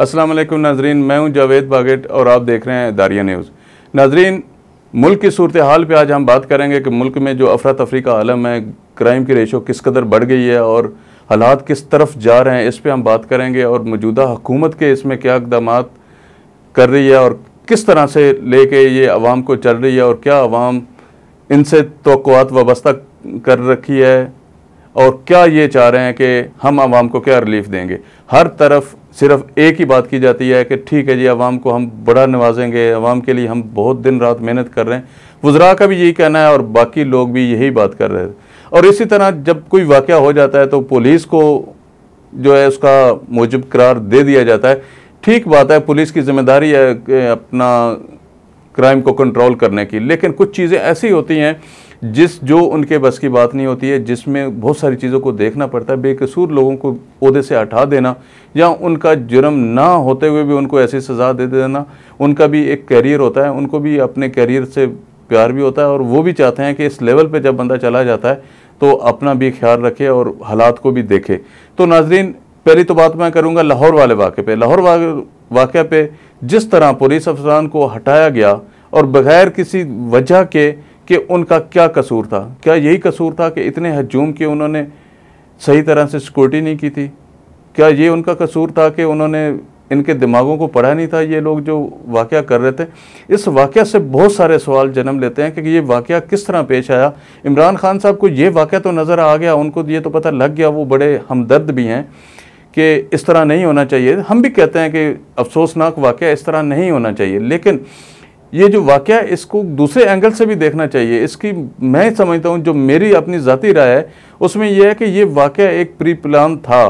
अस्सलाम वालेकुम नाजरीन मैं हूं जावेद बागेट और आप देख रहे हैं दारिया न्यूज़ नाजरीन मुल्क की सूरत हाल पर आज हम बात करेंगे कि मुल्क में जो अफरा तफरी का आलम है क्राइम की रेशो किस कदर बढ़ गई है और हालात किस तरफ जा रहे हैं इस पर हम बात करेंगे और मौजूदा हुकूमत के इसमें क्या इकदाम कर रही है और किस तरह से ले कर ये आवाम को चल रही है और क्या आवाम इनसे तो वस्ता कर रखी है और क्या ये चाह रहे हैं कि हम आवाम को क्या रिलीफ देंगे हर तरफ सिर्फ एक ही बात की जाती है कि ठीक है जी आवाम को हम बड़ा नवाजेंगे आवाम के लिए हम बहुत दिन रात मेहनत कर रहे हैं वजरा का भी यही कहना है और बाकी लोग भी यही बात कर रहे हैं और इसी तरह जब कोई वाक़ हो जाता है तो पुलिस को जो है उसका मूजब करार दे दिया जाता है ठीक बात है पुलिस की जिम्मेदारी है अपना क्राइम को कंट्रोल करने की लेकिन कुछ चीज़ें ऐसी होती हैं जिस जो उनके बस की बात नहीं होती है जिसमें बहुत सारी चीज़ों को देखना पड़ता है बेकसूर लोगों को अहदे से हटा देना या उनका जुर्म ना होते हुए भी उनको ऐसी सज़ा दे देना उनका भी एक कैरियर होता है उनको भी अपने कैरियर से प्यार भी होता है और वो भी चाहते हैं कि इस लेवल पर जब बंदा चला जाता है तो अपना भी ख्याल रखे और हालात को भी देखे तो नाजरीन पहली तो बात मैं करूँगा लाहौर वाले वाक़े पर लाहौर वाक़े पे जिस तरह पुलिस अफसरान को हटाया गया और बगैर किसी वजह के कि उनका क्या कसूर था क्या यही कसूर था कि इतने हजूम के उन्होंने सही तरह से सिक्योरिटी नहीं की थी क्या ये उनका कसूर था कि उन्होंने इनके दिमागों को पढ़ा नहीं था ये लोग जो वाक़ कर रहे थे इस वाक़ से बहुत सारे सवाल जन्म लेते हैं कि ये वाक़ किस तरह पेश आया इमरान खान साहब को ये वाक़ तो नज़र आ गया उनको ये तो पता लग गया वो बड़े हमदर्द भी हैं कि इस तरह नहीं होना चाहिए हम भी कहते हैं कि अफसोसनाक वाक़ इस तरह नहीं होना चाहिए लेकिन ये जो वाक़ इसको दूसरे एंगल से भी देखना चाहिए इसकी मैं समझता हूँ जो मेरी अपनी ज़ाती राय है उसमें यह है कि ये वाक़ एक प्री प्लान था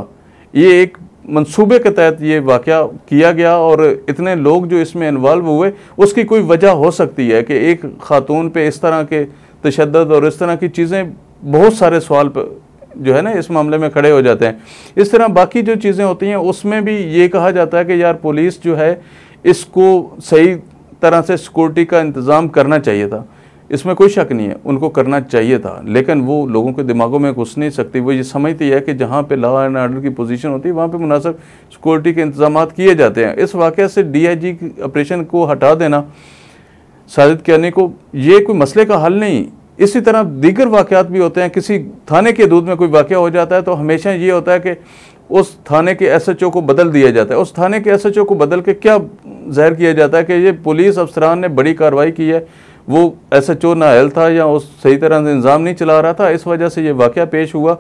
ये एक मंसूबे के तहत ये वाक़ किया गया और इतने लोग जो इसमें इन्वॉल्व हुए उसकी कोई वजह हो सकती है कि एक खातून पे इस तरह के तशद और इस तरह की चीज़ें बहुत सारे सवाल पर जो है ना इस मामले में खड़े हो जाते हैं इस तरह बाकी जो चीज़ें होती हैं उसमें भी ये कहा जाता है कि यार पुलिस जो है इसको सही तरह से सिक्योरिटी का इंतज़ाम करना चाहिए था इसमें कोई शक नहीं है उनको करना चाहिए था लेकिन वो लोगों के दिमागों में घुस नहीं सकती वो ये समझती है कि जहाँ पे लॉ एंड आर्डर की पोजीशन होती है वहाँ पे मुनासब सिक्योरिटी के इंतजाम किए जाते हैं इस वाक़े से डीआईजी ऑपरेशन को हटा देना साजिद कहने को ये कोई मसले का हल नहीं इसी तरह दीगर वाक़ात भी होते हैं किसी थाने के दूध में कोई वाक़ हो जाता है तो हमेशा ये होता है कि उस थाने के एस को बदल दिया जाता है उस थाने के एस को बदल के क्या ज़ाहिर किया जाता है कि ये पुलिस अफसरान ने बड़ी कार्रवाई की है वो एस एच ओ नाहल था या उस सही तरह से इंतज़ाम नहीं चला रहा था इस वजह से ये वाक़ पेश हुआ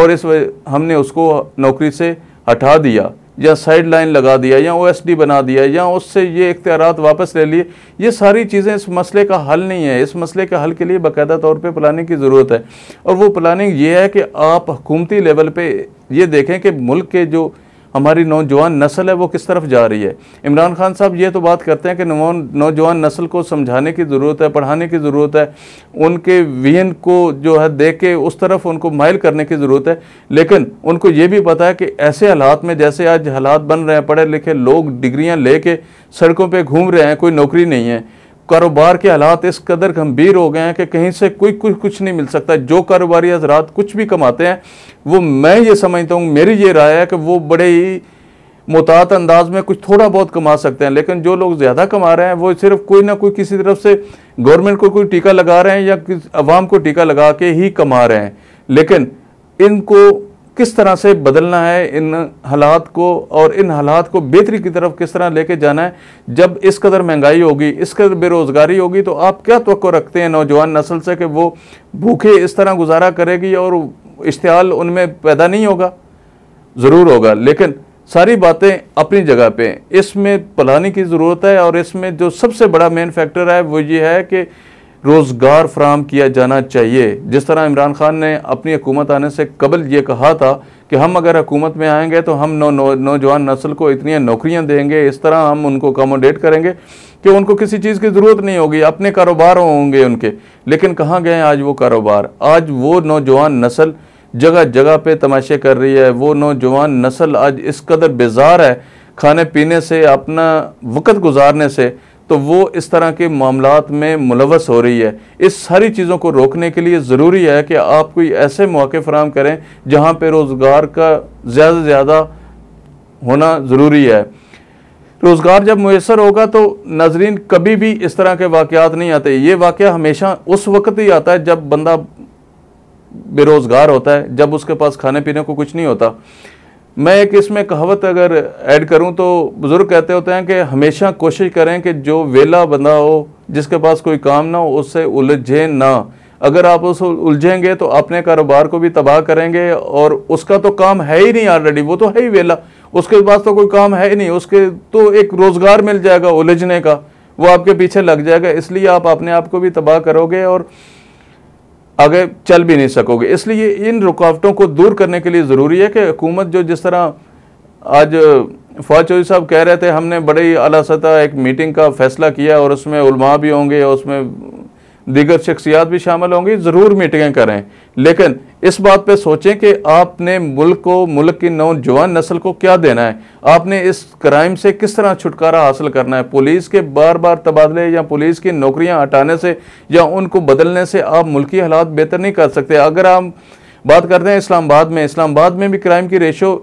और इस हमने उसको नौकरी से हटा दिया या साइड लाइन लगा दिया या ओ एस डी बना दिया या उससे ये इख्तियार वापस ले लिए ये सारी चीज़ें इस मसले का हल नहीं है इस मसले के हल के लिए बाकायदा तौर पर प्लानिंग की ज़रूरत है और वो प्लानिंग ये है कि आप हकूमती लेवल पर ये देखें कि मुल्क के जो हमारी नौजवान नस्ल है वो किस तरफ जा रही है इमरान खान साहब ये तो बात करते हैं कि नौजवान नस्ल को समझाने की ज़रूरत है पढ़ाने की ज़रूरत है उनके वहन को जो है दे के उस तरफ उनको माइल करने की ज़रूरत है लेकिन उनको ये भी पता है कि ऐसे हालात में जैसे आज हालात बन रहे हैं पढ़े लिखे लोग डिग्रियाँ ले सड़कों पर घूम रहे हैं कोई नौकरी नहीं है कारोबार के हालात इस कदर गंभीर हो गए हैं कि कहीं से कोई कुछ कुछ नहीं मिल सकता जो कारोबारी हजरात कुछ भी कमाते हैं वो मैं ये समझता हूँ मेरी ये राय है कि वो बड़े ही मोहतात अंदाज में कुछ थोड़ा बहुत कमा सकते हैं लेकिन जो लोग ज़्यादा कमा रहे हैं वो सिर्फ कोई ना कोई किसी तरफ से गवर्नमेंट को कोई टीका लगा रहे हैं या किस आवाम को टीका लगा के ही कमा रहे हैं लेकिन इनको किस तरह से बदलना है इन हालात को और इन हालात को बेहतरी की तरफ किस तरह लेके जाना है जब इस कदर महंगाई होगी इस कदर बेरोज़गारी होगी तो आप क्या तो रखते हैं नौजवान नस्ल से कि वो भूखे इस तरह गुजारा करेगी और इश्तहाल उनमें पैदा नहीं होगा ज़रूर होगा लेकिन सारी बातें अपनी जगह पर इसमें पलानी की ज़रूरत है और इसमें जो सबसे बड़ा मेन फैक्टर है वो ये है कि रोज़गार फ्राहम किया जाना चाहिए जिस तरह इमरान खान ने अपनी हुकूमत आने से कबल ये कहा था कि हम अगर हुकूमत में आएंगे तो हम नौ नौजवान नौ नस्ल को इतनी नौकरियां देंगे इस तरह हम उनको अकोमोडेट करेंगे कि उनको किसी चीज़ की ज़रूरत नहीं होगी अपने कारोबार होंगे उनके लेकिन कहाँ गए आज वो कारोबार आज वो नौजवान नस्ल जगह जगह पर तमाशे कर रही है वो नौजवान नस्ल आज इस कदर बेजार है खाने पीने से अपना वक़्त गुजारने से तो वो इस तरह के मामला में मुलवस हो रही है इस सारी चीज़ों को रोकने के लिए ज़रूरी है कि आप कोई ऐसे मौके फराम करें जहाँ पर रोज़गार का ज़्यादा से ज़्यादा होना ज़रूरी है रोज़गार जब मैसर होगा तो नाजरीन कभी भी इस तरह के वाक़ात नहीं आते ये वाक़ हमेशा उस वक्त ही आता है जब बंदा बेरोज़गार होता है जब उसके पास खाने पीने को कुछ नहीं होता मैं एक इसमें कहावत अगर ऐड करूं तो बुज़ुर्ग कहते होते हैं कि हमेशा कोशिश करें कि जो वेला बंदा हो जिसके पास कोई काम ना हो उससे उलझे ना अगर आप उस उलझेंगे तो अपने कारोबार को भी तबाह करेंगे और उसका तो काम है ही नहीं ऑलरेडी वो तो है ही वेला उसके पास तो कोई काम है ही नहीं उसके तो एक रोज़गार मिल जाएगा उलझने का वो आपके पीछे लग जाएगा इसलिए आप अपने आप को भी तबाह करोगे और आगे चल भी नहीं सकोगे इसलिए इन रुकावटों को दूर करने के लिए ज़रूरी है कि हुकूमत जो जिस तरह आज फवाद चौधरी साहब कह रहे थे हमने बड़ी अला सतह एक मीटिंग का फैसला किया और उसमें उलमा भी होंगे और उसमें दीगर शख्सियात भी शामिल होंगी ज़रूर मीटिंगें करें लेकिन इस बात पर सोचें कि आपने मुल्क को मुल्क की नौजवान नस्ल को क्या देना है आपने इस क्राइम से किस तरह छुटकारा हासिल करना है पुलिस के बार बार तबादले या पुलिस की नौकरियां हटाने से या उनको बदलने से आप मुल्की हालात बेहतर नहीं कर सकते अगर आप बात करते हैं इस्लामाबाद में इस्लामाबाद में भी क्राइम की रेशो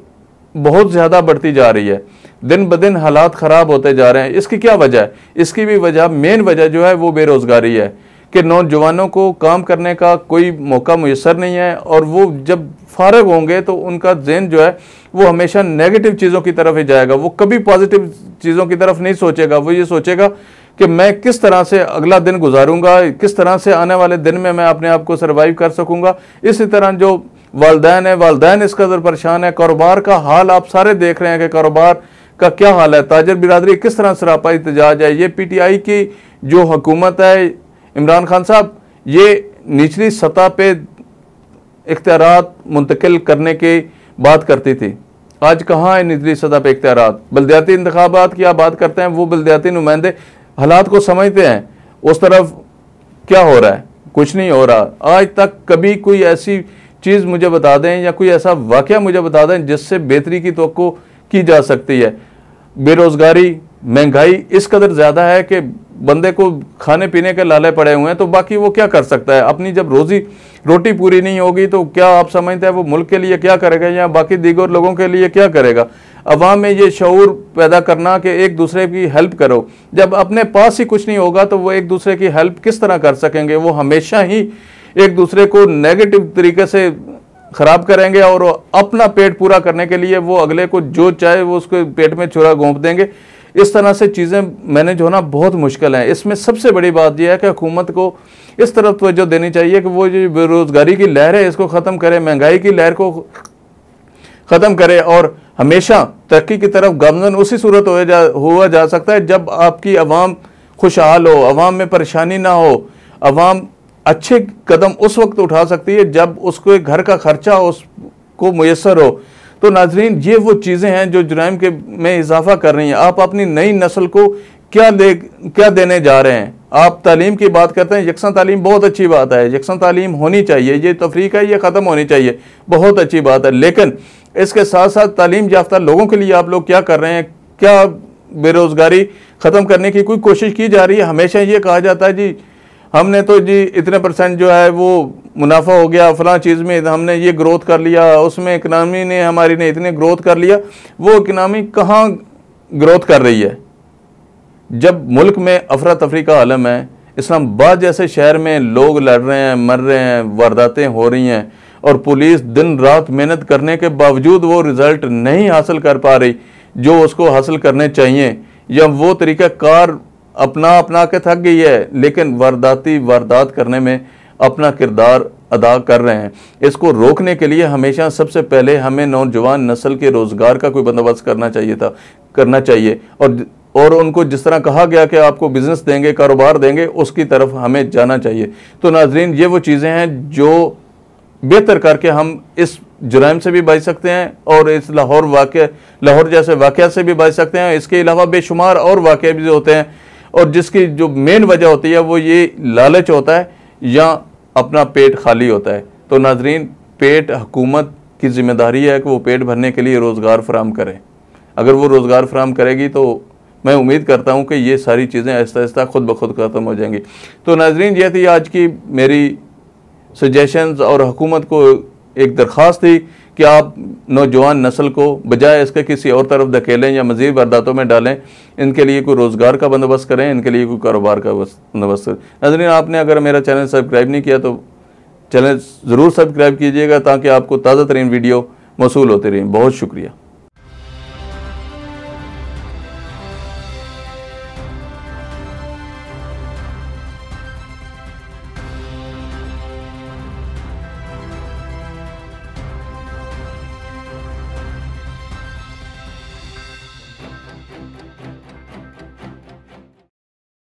बहुत ज़्यादा बढ़ती जा रही है दिन ब दिन हालात ख़राब होते जा रहे हैं इसकी क्या वजह है इसकी भी वजह मेन वजह जो है वो बेरोज़गारी है कि नौजवानों को काम करने का कोई मौका मैसर नहीं है और वो जब फारग होंगे तो उनका जहन जो है वो हमेशा नेगेटिव चीज़ों की तरफ ही जाएगा वो कभी पॉजिटिव चीज़ों की तरफ नहीं सोचेगा वो ये सोचेगा कि मैं किस तरह से अगला दिन गुजारूंगा किस तरह से आने वाले दिन में मैं अपने आप को सर्वाइव कर सकूंगा इसी तरह जो वालदेन है वालदेन इस कदर परेशान है कारोबार का हाल आप सारे देख रहे हैं कि कारोबार का क्या हाल है ताजर बिरादरी किस तरह सरापा इतजाज है ये पीटीआई की जो हुकूमत है इमरान खान साहब ये निचली सतह पे इख्तियार मुंतकिल करने की बात करती थी आज कहाँ है निचली सतह पे इख्तियार बलदियाती इंतबात की आप बात करते हैं वो बलदियाती नुमाइंदे हालात को समझते हैं उस तरफ क्या हो रहा है कुछ नहीं हो रहा आज तक कभी कोई ऐसी चीज़ मुझे बता दें या कोई ऐसा वाक़ मुझे बता दें जिससे बेहतरी की तो की जा सकती है बेरोज़गारी महंगाई इस कदर ज़्यादा है कि बंदे को खाने पीने के लाले पड़े हुए हैं तो बाकी वो क्या कर सकता है अपनी जब रोज़ी रोटी पूरी नहीं होगी तो क्या आप समझते हैं वो मुल्क के लिए क्या करेगा या बाकी दीगर लोगों के लिए क्या करेगा अवाम में ये शूर पैदा करना कि एक दूसरे की हेल्प करो जब अपने पास ही कुछ नहीं होगा तो वो एक दूसरे की हेल्प किस तरह कर सकेंगे वो हमेशा ही एक दूसरे को नेगेटिव तरीके से ख़राब करेंगे और अपना पेट पूरा करने के लिए वो अगले को जो चाहे वो उसके पेट में छुरा घोंप देंगे इस तरह से चीज़ें मैनेज होना बहुत मुश्किल है इसमें सबसे बड़ी बात यह है कि हुकूमत को इस तरफ तोज्जो देनी चाहिए कि वो जो बेरोज़गारी की लहर है इसको ख़त्म करे महंगाई की लहर को ख़त्म करे और हमेशा तरक्की की तरफ गमजन उसी सूरत हो जा हुआ जा सकता है जब आपकी आवाम खुशहाल हो आवाम में परेशानी ना हो आवाम अच्छे कदम उस वक्त उठा सकती है जब उसको घर का खर्चा उसको मैसर हो तो नाजरीन ये वो चीज़ें हैं जो जुराइम के में इजाफा कर रही हैं आप अपनी नई नस्ल को क्या दे क्या देने जा रहे हैं आप तालीम की बात करते हैं यकसा तालीम बहुत अच्छी बात है यकसा तालीम होनी चाहिए ये तफरीक है ये ख़त्म होनी चाहिए बहुत अच्छी बात है लेकिन इसके साथ साथ तालीम याफ्ता लोगों के लिए आप लोग क्या कर रहे हैं क्या बेरोज़गारी ख़त्म करने की कोई कोशिश की जा रही है हमेशा ये कहा जाता है जी हमने तो जी इतने परसेंट जो है वो मुनाफा हो गया फला चीज़ में हमने ये ग्रोथ कर लिया उसमें इकनॉमी ने हमारी ने इतने ग्रोथ कर लिया वो इकनॉमी कहाँ ग्रोथ कर रही है जब मुल्क में अफरा तफरी का आलम है इस्लामाबाद जैसे शहर में लोग लड़ रहे हैं मर रहे हैं वारदातें हो रही हैं और पुलिस दिन रात मेहनत करने के बावजूद वो रिज़ल्ट नहीं हासिल कर पा रही जो उसको हासिल करने चाहिए या वो तरीक़ाकार अपना अपना के थक गई है लेकिन वारदाती वारदात करने में अपना किरदार अदा कर रहे हैं इसको रोकने के लिए हमेशा सबसे पहले हमें नौजवान नस्ल के रोज़गार का कोई बंदोबस्त करना चाहिए था करना चाहिए और और उनको जिस तरह कहा गया कि आपको बिज़नेस देंगे कारोबार देंगे उसकी तरफ हमें जाना चाहिए तो नाजरीन ये वो चीज़ें हैं जो बेहतर करके हम इस जुराम से भी बच सकते हैं और इस लाहौर वाक़ लाहौर जैसे वाक़ से भी बच सकते हैं इसके अलावा बेशुमार और वाक़ भी होते हैं और जिसकी जो मेन वजह होती है वो ये लालच होता है या अपना पेट खाली होता है तो नाजरीन पेट हुकूमत की जिम्मेदारी है कि वो पेट भरने के लिए रोज़गार फ्राहम करें अगर वो रोज़गार फराम करेगी तो मैं उम्मीद करता हूँ कि ये सारी चीज़ें आहिस्ता आहिस्ता खुद ब खुद ख़त्म हो जाएंगी तो नाजरीन यह थी आज की मेरी सजेशंस और हुकूमत को एक दरख्वास्त थी कि आप नौजवान नस्ल को बजाय इसके किसी और तरफ धकेलें या मज़ीद वारदातों में डालें इनके लिए कोई रोज़गार का बंदोबस्त करें इनके लिए कोई कारोबार का बंदोबस्त करें नजरिन आपने अगर मेरा चैनल सब्सक्राइब नहीं किया तो चैनल ज़रूर सब्सक्राइब कीजिएगा ताकि आपको ताज़ा तरीन वीडियो मौसू होते रहें बहुत शुक्रिया